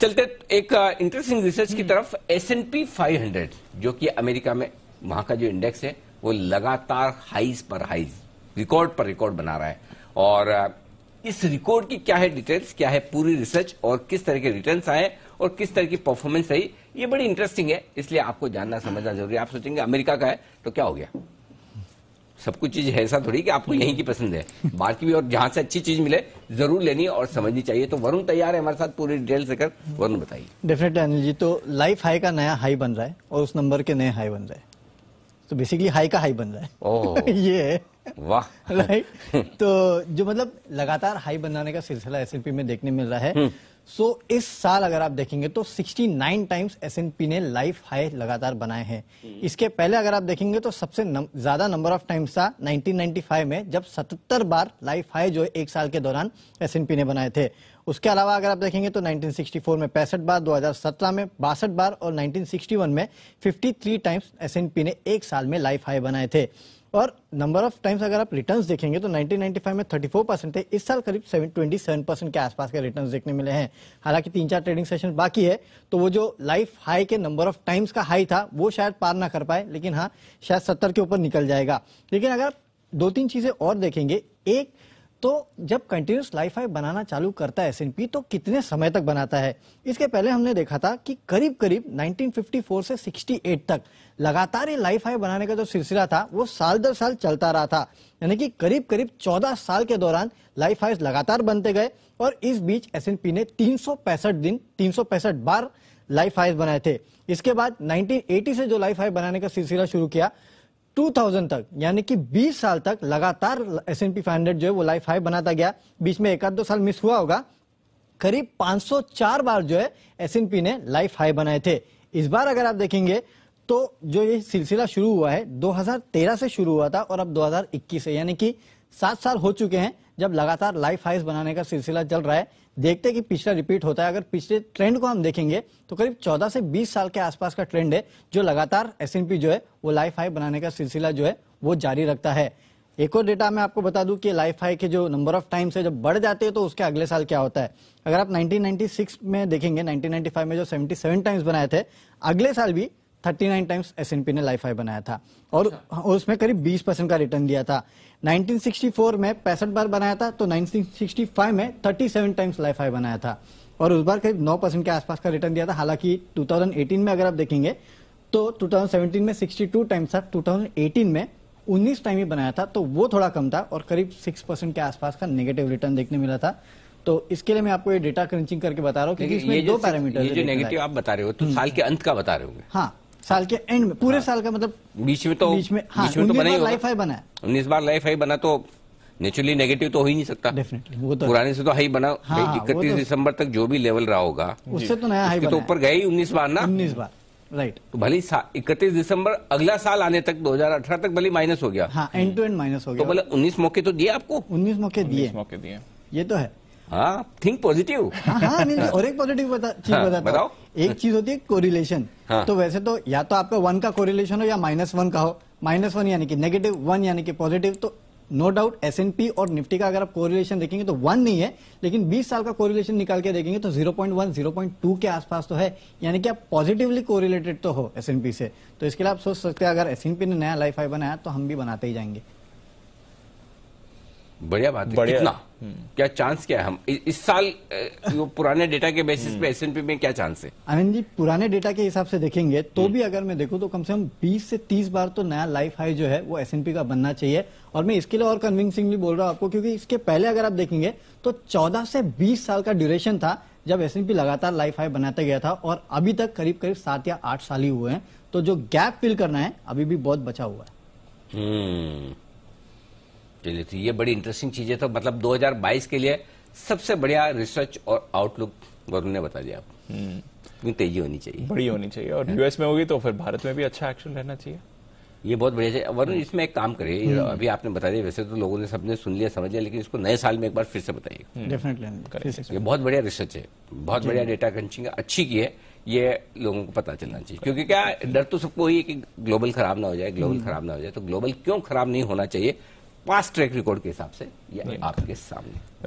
चलते एक interesting uh, research की हम्म। तरफ S N P five hundred जो कि अमेरिका में वहां का जो इंडेक्स है वो लगातार हाइज पर हाइज रिकॉर्ड पर रिकॉर्ड बना रहा है और uh, इस रिकॉर्ड की क्या है डिटेल्स क्या है पूरी रिसर्च और किस तरह के रिटर्न आए और किस तरह की परफॉर्मेंस आई ये बड़ी इंटरेस्टिंग है इसलिए आपको जानना समझना जरूरी है आप सोचेंगे अमेरिका का है तो क्या हो गया सब कुछ चीज है ऐसा थोड़ी कि आपको यहीं की पसंद है बाहर की भी और जहां से अच्छी चीज मिले जरूर लेनी और समझनी चाहिए तो वरुण तैयार है हमारे साथ पूरी डिटेल से कर वरुण बताइए डेफिनेटली अनिल जी तो लाइफ हाई का नया हाई बन रहा है और उस नंबर के नए हाई बन रहे तो बेसिकली हाई का हाई बन रहा है ये है वाह राइट तो जो मतलब लगातार हाई बनाने का सिलसिला एस में देखने मिल रहा है हम्म। सो so, इस साल अगर आप देखेंगे तो 69 टाइम्स एसएनपी ने लाइफ हाई लगातार बनाए हैं हम्म। इसके पहले अगर आप देखेंगे तो सबसे नम, ज्यादा नंबर ऑफ टाइम्स था 1995 में जब 77 बार लाइफ हाई जो एक साल के दौरान एसएनपी ने बनाए थे उसके अलावा अगर आप देखेंगे तो 1964 में पैंसठ बार 2017 में बासठ बार और 1961 में 53 टाइम्स एस ने एक साल में लाइफ हाई बनाए थे और नंबर ऑफ टाइम्स अगर आप रिटर्न्स देखेंगे तो 1995 में 34 परसेंट थे इस साल करीब 27 परसेंट के आसपास के रिटर्न्स देखने मिले हैं हालांकि तीन चार ट्रेडिंग सेशन बाकी है तो वो जो लाइफ हाई के नंबर ऑफ टाइम्स का हाई था वो शायद पार ना कर पाए लेकिन हाँ शायद सत्तर के ऊपर निकल जाएगा लेकिन अगर दो तीन चीजें और देखेंगे एक तो जब कंटिन्यूस लाइफ आई बनाना चालू करता है एस तो कितने समय तक बनाता है इसके पहले हमने देखा था कि करीब करीब 1954 से 68 तक लगातार ये लाइफ आई बनाने का जो सिलसिला था वो साल दर साल चलता रहा था यानी कि करीब करीब 14 साल के दौरान लाइफ हाइज लगातार बनते गए और इस बीच एस ने तीन दिन तीन बार लाइफ हाइज बनाए थे इसके बाद नाइनटीन से जो लाइफ हाई बनाने का सिलसिला शुरू किया 2000 तक यानी कि 20 साल तक लगातार एस एन पी जो है वो लाइफ हाई बनाता गया बीच में एक आध दो साल मिस हुआ होगा करीब 504 बार जो है एस एन पी ने लाइफ हाई बनाए थे इस बार अगर आप देखेंगे तो जो ये सिलसिला शुरू हुआ है 2013 से शुरू हुआ था और अब 2021 से यानी कि सात साल हो चुके हैं जब लगातार लाइफ हाइस बनाने का सिलसिला चल रहा है देखते हैं कि पिछला रिपीट होता है अगर पिछले ट्रेंड को हम देखेंगे तो करीब 14 से 20 साल के आसपास का ट्रेंड है जो लगातार एस जो है वो लाइफ हाई बनाने का सिलसिला जो है वो जारी रखता है एक और डेटा मैं आपको बता दूं कि लाइफ हाई के जो नंबर ऑफ टाइम्स है जब बढ़ जाते हैं तो उसके अगले साल क्या होता है अगर आप 1996 में देखेंगे 1995 में जो 77 टाइम्स बनाए थे अगले साल भी thirty nine times S SNP ने लाइफ हाई बनाया था अच्छा। और उसमें करीब बीस परसेंट का रिटर्न दिया था 1964 में पैंसठ बार बनाया था तो 1965 में 37 टाइम्स लाइफ हाई बनाया था और उस बार करीब नौ परसेंट के आसपास का रिटर्न दिया था हालांकि 2018 में अगर आप देखेंगे तो 2017 में 62 टाइम्स था 2018 में 19 टाइम ही बनाया था तो वो थोड़ा कम था और करीब 6 परसेंट के आसपास का नेगेटिव रिटर्न देखने मिला था तो इसके लिए मैं आपको ये डेटा क्रंचिंग करके बता रहा हूँ क्योंकि इसमें दो पैरामीटर ये जो नेगेटिव आप बता रहे हो तो हम्म। साल के अंत का बता रहे होंगे हाँ साल के एंड में पूरे हाँ। साल का मतलब बीच में तो बीच में हाँ, बीच में तो बना ही लाइफ हाई बना है उन्नीस बार लाइफ हाई बना तो नेचुरली नेगेटिव तो हो ही नहीं सकता डेफिनेटली वो तो पुराने से तो हाई बना हाँ, तो इकतीस दिसंबर तक जो भी लेवल रहा होगा उससे तो नया हाई तो ऊपर गए उन्नीस बार ना उन्नीस बार राइट तो भले इकतीस दिसंबर अगला साल आने तक 2018 तक भले माइनस हो गया हाँ एंड टू एंड माइनस हो तो गया तो भले उन्नीस मौके तो दिए आपको उन्नीस मौके दिए मौके दिए ये तो है हाँ थिंक पॉजिटिव हाँ, हाँ, और एक पॉजिटिव बता, चीज हाँ, बताओ एक चीज होती है कोरिलेशन हाँ. तो वैसे तो या तो आपका वन का कोरिलेशन हो या माइनस वन का हो माइनस वन यानी कि नेगेटिव वन यानी कि पॉजिटिव तो नो डाउट एस और निफ्टी का अगर आप कोरिलेशन देखेंगे तो वन नहीं है लेकिन 20 साल का कोरिलेशन निकाल के देखेंगे तो 0.1 0.2 के आसपास तो है यानी कि आप पॉजिटिवली कोरिलेटेड तो हो एस से तो इसके लिए आप सोच सकते हैं अगर एस ने नया लाइफ आई बनाया तो हम भी बनाते ही जाएंगे बढ़िया बात है बढ़िया। कितना हम्म। क्या चांस क्या है हम इस साल पुराने डेटा के बेसिस हम्म। पे एस में क्या चांस है आनंद जी पुराने डेटा के हिसाब से देखेंगे तो हम्म। भी अगर मैं देखूं तो कम से कम 20 से 30 बार तो नया लाइफ हाई जो है वो एस का बनना चाहिए और मैं इसके लिए और कन्विंसिंगली बोल रहा हूँ आपको क्योंकि इसके पहले अगर आप देखेंगे तो चौदह से बीस साल का ड्यूरेशन था जब एस लगातार लाइफ हाई बनाते गया था और अभी तक करीब करीब सात या आठ साल ही हुए हैं तो जो गैप फिल करना है अभी भी बहुत बचा हुआ है के लिए थी ये बड़ी इंटरेस्टिंग चीजें तो मतलब 2022 के लिए सबसे बढ़िया रिसर्च और आउटलुक वरुण ने बता दिया आपको हम्म। तेजी होनी चाहिए बड़ी होनी चाहिए और यूएस में होगी तो फिर भारत में भी अच्छा एक्शन रहना चाहिए ये बहुत बढ़िया चाहिए वरुण हम्म। इसमें एक काम करिए हम्म। अभी आपने बता दिया वैसे तो लोगों ने सबने सुन लिया समझ लिया लेकिन इसको नए साल में एक बार फिर से बताइए डेफिनेटली ये बहुत बढ़िया रिसर्च है बहुत बढ़िया डेटा क्रंचिंग अच्छी की है ये लोगों को पता चलना चाहिए क्योंकि क्या डर तो सबको ही है कि ग्लोबल खराब ना हो जाए ग्लोबल खराब ना हो जाए तो ग्लोबल क्यों खराब नहीं होना चाहिए पास्ट ट्रैक रिकॉर्ड के हिसाब से ये आपके सामने